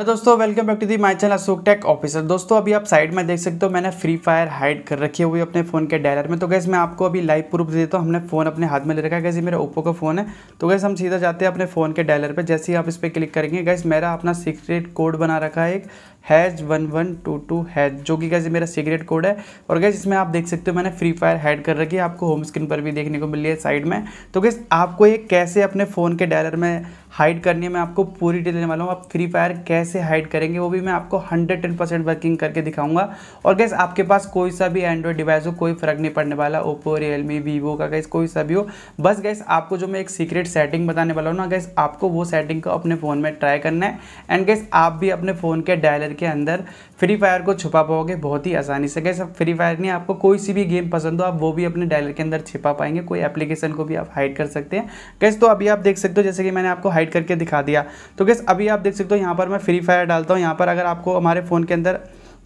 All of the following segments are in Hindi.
हेलो दोस्तों welcome back to the my channel Ashok tech officer दोस्तों अभी आप साइड में देख सकते हो मैंने फ्री फायर हाइड कर रखी है हुई अपने फ़ोन के डायलर में तो गैस मैं आपको अभी लाइव प्रूफ देता हूँ हमने फ़ोन अपने हाथ में ले रखा है कैसे मेरा मेरे ओप्पो का फ़ोन है तो गैस हम सीधा जाते हैं अपने फ़ोन के डायलर पर जैसे ही आप इस पर क्लिक करेंगे गैस मेरा अपना सीक्रेट कोड बना रखा है एक hash one one two two hash जो कि कैसे मेरा सीक्रेट कोड है और गैस इसमें आप देख सकते हो मैंने फ्री फायर हैड कर रखी है आपको होम स्क्रीन पर भी देखने को मिल रही है साइड में तो गैस आपको ये कैसे अपने फ़ोन के डायलर में हाइड करनी है मैं आपको पूरी डिटेल देने वाला हूँ आप फ्री फायर कैसे हाइड करेंगे वो भी मैं आपको हंड्रेड टेन परसेंट वर्किंग करके दिखाऊंगा और गैस आपके पास कोई सा भी एंड्रॉइड डिवाइस हो कोई फ़र्क नहीं पड़ने वाला ओप्पो रियलमी वीवो का गैस कोई सा भी हो बस गैस आपको जो मैं एक सीक्रेट सेटिंग बताने वाला हूँ ना गैस आपको वो सेटिंग को अपने फ़ोन में ट्राई करना है एंड गैस आप भी अपने फ़ोन के डायलर के अंदर फ्री फायर को छुपा पाओगे बहुत ही आसानी से कैसे फ्री फायर नहीं आपको कोई सी भी गेम पसंद हो आप वो भी अपने डायलर के अंदर छिपा पाएंगे कोई एप्लीकेशन को भी आप हाइड कर सकते हैं गैस तो अभी आप देख सकते हो जैसे कि मैंने आपको हाइड करके दिखा दिया तो गैस अभी आप देख सकते हो यहाँ पर मैं फ्री फायर डालता हूँ यहाँ पर अगर आपको हमारे फ़ोन के अंदर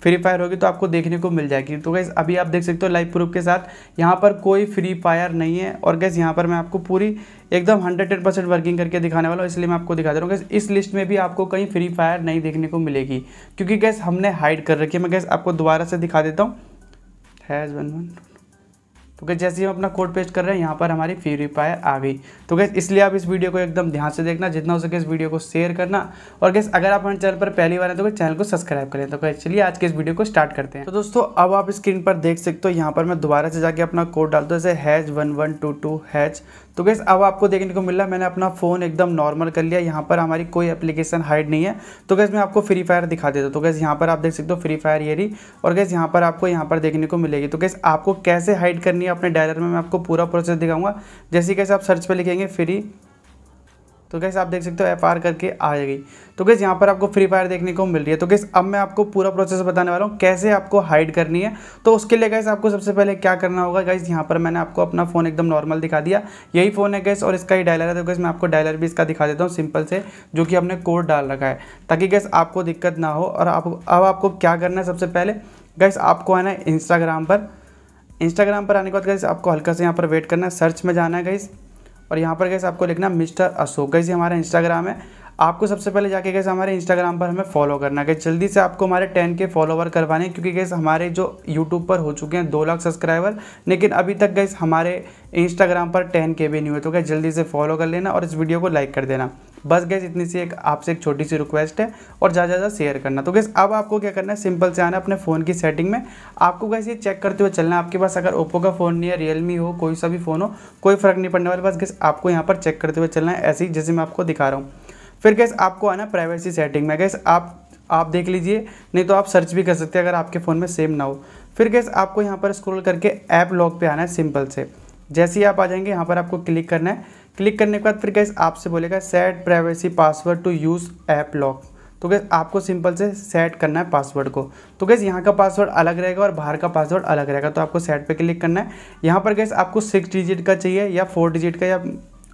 फ्री फायर होगी तो आपको देखने को मिल जाएगी तो गैस अभी आप देख सकते हो लाइव प्रूफ के साथ यहाँ पर कोई फ्री फायर नहीं है और गैस यहाँ पर मैं आपको पूरी एकदम हंड्रेड टेन परसेंट वर्किंग करके दिखाने वाला हूँ इसलिए मैं आपको दिखा दे रहा हूँ गैस इस लिस्ट में भी आपको कहीं फ्री फायर नहीं देखने को मिलेगी क्योंकि गैस हमने हाइड कर रखी है मैं गैस आपको दोबारा से दिखा देता हूँ हैज़ वन वन तो गैस जैसे ही हम अपना कोड पेस्ट कर रहे हैं यहाँ पर हमारी फ्री फायर आ गई तो गैस इसलिए आप इस वीडियो को एकदम ध्यान से देखना जितना हो सके इस वीडियो को शेयर करना और गैस अगर आप हमारे चैनल पर पहली बार हैं तो चैनल को सब्सक्राइब करें तो गैस चलिए आज के इस वीडियो को स्टार्ट करते हैं तो दोस्तों अब आप स्क्रीन पर देख सकते हो यहाँ पर मैं दोबारा से जाकर अपना कोड डाल दो जैसे hash one one two two hash तो गैस अब आपको देखने को मिल रहा मैंने अपना फ़ोन एकदम नॉर्मल कर लिया यहाँ पर हमारी कोई एप्लीकेशन हाइड नहीं है तो गैस मैं आपको फ्री फायर दिखा देता हूँ तो गैस यहाँ पर आप देख सकते हो फ्री फायर ये रही और गैस यहाँ पर आपको यहाँ पर देखने को मिलेगी तो गैस आपको कैसे हाइड करनी है अपने डायलर में मैं आपको पूरा प्रोसेस दिखाऊंगा जैसे कैसे आप सर्च पर लिखेंगे फ्री तो कैसे आप देख सकते हो एफ करके आ जाएगी तो कैसे यहाँ पर आपको फ्री फायर देखने को मिल रही है तो कैसे अब मैं आपको पूरा प्रोसेस बताने वाला हूँ कैसे आपको हाइड करनी है तो उसके लिए कैसे आपको सबसे पहले क्या करना होगा कैसे यहाँ पर मैंने आपको अपना फ़ोन एकदम नॉर्मल दिखा दिया यही फ़ोन है कैसे और इसका ही डायलर है तो कैसे मैं आपको डायलर भी इसका दिखा देता हूँ सिंपल से जो कि आपने कोड डाल रखा है ताकि कैसे आपको दिक्कत ना हो और आप अब आपको क्या करना है सबसे पहले कैसे आपको है ना इंस्टाग्राम पर इंस्टाग्राम पर आने के बाद गैस आपको हल्का से यहाँ पर वेट करना है सर्च में जाना है गैस और यहाँ पर गैस आपको लिखना मिस्टर अशोक गैस ये हमारा इंस्टाग्राम है आपको सबसे पहले जाके गैस हमारे इंस्टाग्राम पर हमें फॉलो करना है जल्दी से आपको हमारे टेन के फॉलोवर करवाने क्योंकि गैस हमारे जो यूट्यूब पर हो चुके हैं दो लाख सब्सक्राइबर लेकिन अभी तक गैस हमारे इंस्टाग्राम पर टेन के भी नहीं हुए तो क्या जल्दी से फॉलो कर लेना और इस वीडियो को लाइक कर देना बस गैस इतनी सी एक आपसे एक छोटी सी रिक्वेस्ट है और ज़्यादा ज़्यादा शेयर करना तो गैस अब आपको क्या करना है सिंपल से आना अपने फ़ोन की सेटिंग में आपको गैस ये चेक करते हुए चलना है आपके पास अगर ओप्पो का फ़ोन नहीं है रियलमी हो कोई सा भी फ़ोन हो कोई फ़र्क नहीं पड़ने वाला बस गैस आपको यहाँ पर चेक करते हुए चलना है ऐसे ही जैसे मैं आपको दिखा रहा हूँ फिर गैस आपको आना प्राइवेसी सेटिंग में गैस आप आप देख लीजिए नहीं तो आप सर्च भी कर सकते हैं अगर आपके फ़ोन में सेम ना हो फिर गैस आपको यहाँ पर स्क्रॉल करके ऐप लॉक पे आना है सिंपल से जैसे ही आप आ जाएंगे यहाँ पर आपको क्लिक करना है क्लिक करने के बाद फिर गैस आपसे बोलेगा set privacy password to use app lock तो गैस आपको सिंपल से सेट करना है पासवर्ड को तो गैस यहाँ का पासवर्ड अलग रहेगा और बाहर का पासवर्ड अलग रहेगा तो आपको सेट पे क्लिक करना है यहाँ पर गैस आपको सिक्स डिजिट का चाहिए या फोर डिजिट का या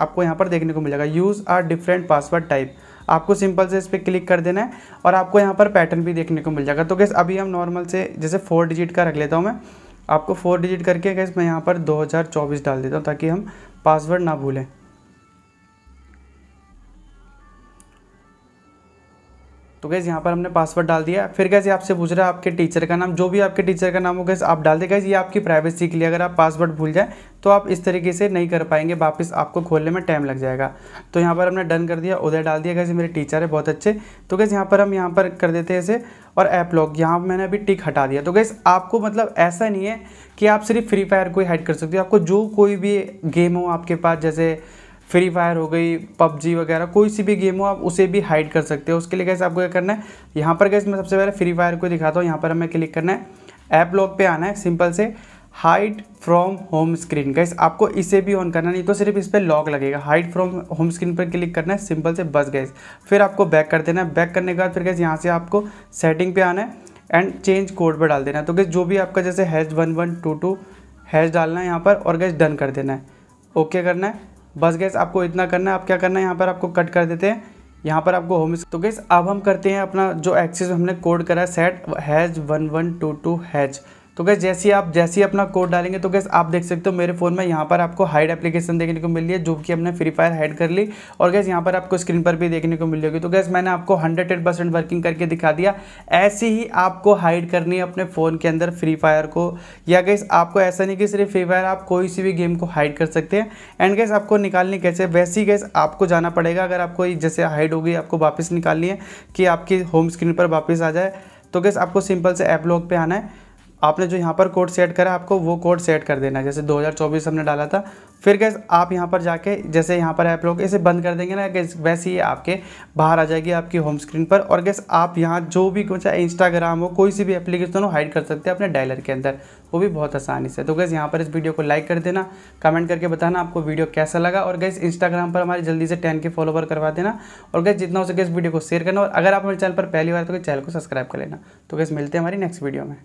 आपको यहाँ पर देखने को मिलेगा use are different password type आपको सिंपल से इस पर क्लिक कर देना है और आपको यहाँ पर पैटर्न भी देखने को मिल जाएगा तो गैस अभी हम नॉर्मल से जैसे फोर डिजिट का रख लेता हूँ मैं आपको फोर डिजिट करके गैस मैं यहाँ पर दो डाल देता हूँ ताकि हम पासवर्ड ना भूलें तो गैस यहाँ पर हमने पासवर्ड डाल दिया फिर कैसे आपसे पूछ रहा है आपके टीचर का नाम जो भी आपके टीचर का नाम हो गैस आप डाल दे गैस ये आपकी प्राइवेसी के लिए अगर आप पासवर्ड भूल जाए तो आप इस तरीके से नहीं कर पाएंगे वापस आपको खोलने में टाइम लग जाएगा तो यहाँ पर हमने डन कर दिया उधर डाल दिया कैसे मेरे टीचर है बहुत अच्छे तो गैस यहाँ पर हम यहाँ पर कर देते हैं इसे और ऐप लॉक यहाँ मैंने अभी टिक हटा दिया तो गैस आपको मतलब ऐसा नहीं है कि आप सिर्फ फ्री फायर को ही हाइड कर सकते हो आपको जो कोई भी गेम हो आपके पास जैसे फ्री फायर हो गई पबजी वगैरह कोई सी भी गेम हो आप उसे भी हाइड कर सकते हो उसके लिए कैसे आपको क्या करना है यहाँ पर कैसे मैं सबसे पहले फ्री फायर को दिखाता हूँ यहाँ पर हमें क्लिक करना है ऐप लॉक पे आना है सिंपल से hide from home screen guys आपको इसे भी ऑन करना नहीं तो सिर्फ इस पर लॉक लगेगा हाइड फ्रॉम होम स्क्रीन पर क्लिक करना है सिंपल से बस गैस फिर आपको बैक कर देना है बैक करने के बाद फिर गैस यहाँ से आपको सेटिंग पे आना है एंड चेंज कोड पर डाल देना है तो गैस जो भी आपका जैसे hash one one two two hash डालना है यहाँ पर और गैस डन कर देना है ओके करना है बस गैस आपको इतना करना है आप क्या करना है यहाँ पर आपको कट कर देते हैं यहाँ पर आपको होम तो गैस अब हम करते हैं अपना जो एक्सेस हमने कोड करा है set hash one one two two hash तो गैस जैसे आप जैसे ही अपना कोड डालेंगे तो गैस आप देख सकते हो मेरे फ़ोन में यहाँ पर आपको हाइड एप्लीकेशन देखने को मिल रही है जो कि हमने फ्री फायर हाइड कर ली और गैस यहाँ पर आपको स्क्रीन पर भी देखने को मिल जाएगी तो गैस मैंने आपको हंड्रेड परसेंट वर्किंग करके दिखा दिया ऐसे ही आपको हाइड करनी है अपने फ़ोन के अंदर फ्री फायर को या गैस आपको ऐसा नहीं कि सिर्फ फ्री फायर आप कोई सी भी गेम को हाइड कर सकते हैं एंड गैस आपको निकालनी कैसे वैसी गैस आपको जाना पड़ेगा अगर आपको जैसे हाइड होगी आपको वापस निकालनी है कि आपकी होम स्क्रीन पर वापस आ जाए तो गैस आपको सिंपल से एप लॉक पर आना है आपने जो यहाँ पर कोड सेट करा आपको वो कोड सेट कर देना जैसे 2024 हमने डाला था फिर गैस आप यहाँ पर जाके जैसे यहाँ पर ऐप लोग इसे बंद कर देंगे ना गैस वैसे ही आपके बाहर आ जाएगी आपकी होम स्क्रीन पर और गैस आप यहाँ जो भी चाहे इंस्टाग्राम हो कोई सी भी एप्लीकेशन हो हाइड कर सकते हैं अपने डायलर के अंदर वो भी बहुत आसानी से तो गैस यहाँ पर इस वीडियो को लाइक कर देना कमेंट करके बताना आपको वीडियो कैसा लगा और गैस इंस्टाग्राम पर हमारे जल्दी से टेन के फॉलोवर करवा देना और गैस जितना हो सके इस वीडियो को शेयर करना और अगर आप हमारे चैनल पर पहली बार तो चैनल को सब्सक्राइब कर लेना तो गैस मिलते हैं हमारी नेक्स्ट वीडियो में